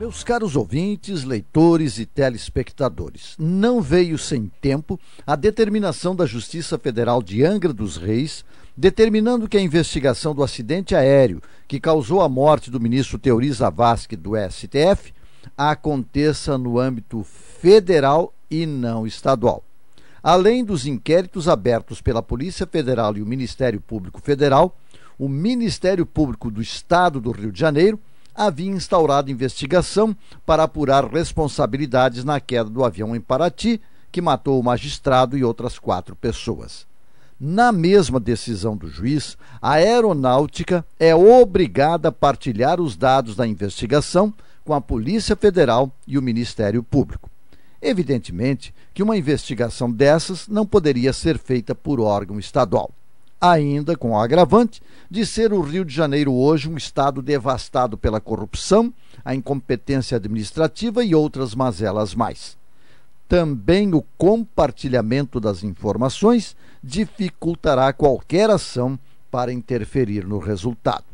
Meus caros ouvintes, leitores e telespectadores, não veio sem tempo a determinação da Justiça Federal de Angra dos Reis, determinando que a investigação do acidente aéreo que causou a morte do ministro Teori Zavascki do STF aconteça no âmbito federal e não estadual. Além dos inquéritos abertos pela Polícia Federal e o Ministério Público Federal, o Ministério Público do Estado do Rio de Janeiro havia instaurado investigação para apurar responsabilidades na queda do avião em Paraty, que matou o magistrado e outras quatro pessoas. Na mesma decisão do juiz, a aeronáutica é obrigada a partilhar os dados da investigação com a Polícia Federal e o Ministério Público. Evidentemente que uma investigação dessas não poderia ser feita por órgão estadual ainda com o agravante de ser o Rio de Janeiro hoje um estado devastado pela corrupção, a incompetência administrativa e outras mazelas mais. Também o compartilhamento das informações dificultará qualquer ação para interferir no resultado.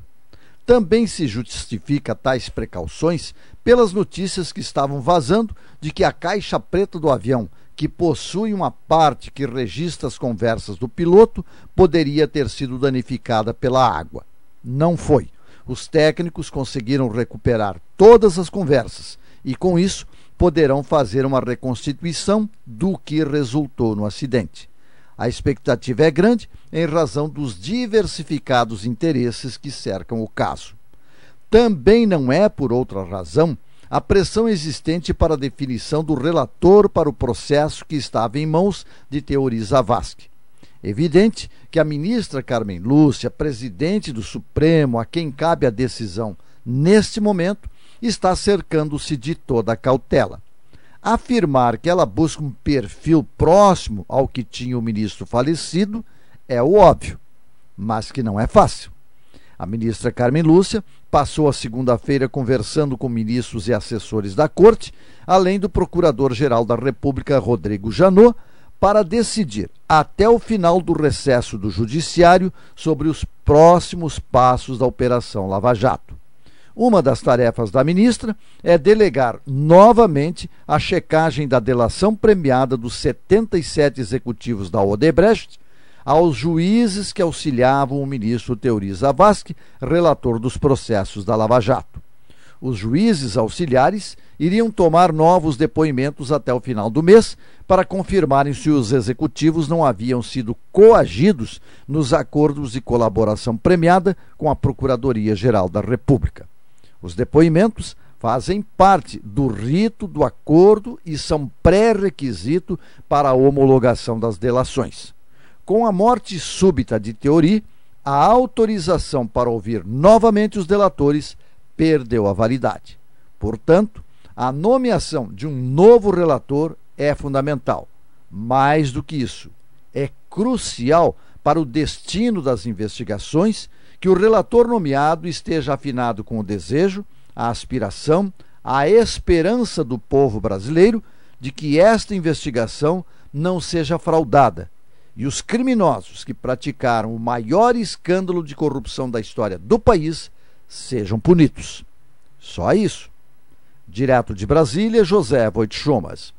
Também se justifica tais precauções pelas notícias que estavam vazando de que a caixa preta do avião que possui uma parte que registra as conversas do piloto, poderia ter sido danificada pela água. Não foi. Os técnicos conseguiram recuperar todas as conversas e, com isso, poderão fazer uma reconstituição do que resultou no acidente. A expectativa é grande em razão dos diversificados interesses que cercam o caso. Também não é por outra razão a pressão existente para a definição do relator para o processo que estava em mãos de Teori Zavascki. Evidente que a ministra Carmen Lúcia, presidente do Supremo, a quem cabe a decisão neste momento, está cercando-se de toda a cautela. Afirmar que ela busca um perfil próximo ao que tinha o ministro falecido é o óbvio, mas que não é fácil. A ministra Carmen Lúcia passou a segunda-feira conversando com ministros e assessores da Corte, além do Procurador-Geral da República, Rodrigo Janot, para decidir, até o final do recesso do Judiciário, sobre os próximos passos da Operação Lava Jato. Uma das tarefas da ministra é delegar novamente a checagem da delação premiada dos 77 executivos da Odebrecht aos juízes que auxiliavam o ministro Teori Zavascki, relator dos processos da Lava Jato. Os juízes auxiliares iriam tomar novos depoimentos até o final do mês para confirmarem se os executivos não haviam sido coagidos nos acordos de colaboração premiada com a Procuradoria-Geral da República. Os depoimentos fazem parte do rito do acordo e são pré-requisito para a homologação das delações. Com a morte súbita de Teori, a autorização para ouvir novamente os delatores perdeu a validade. Portanto, a nomeação de um novo relator é fundamental. Mais do que isso, é crucial para o destino das investigações que o relator nomeado esteja afinado com o desejo, a aspiração, a esperança do povo brasileiro de que esta investigação não seja fraudada e os criminosos que praticaram o maior escândalo de corrupção da história do país sejam punidos. Só isso. Direto de Brasília, José Voitchomas.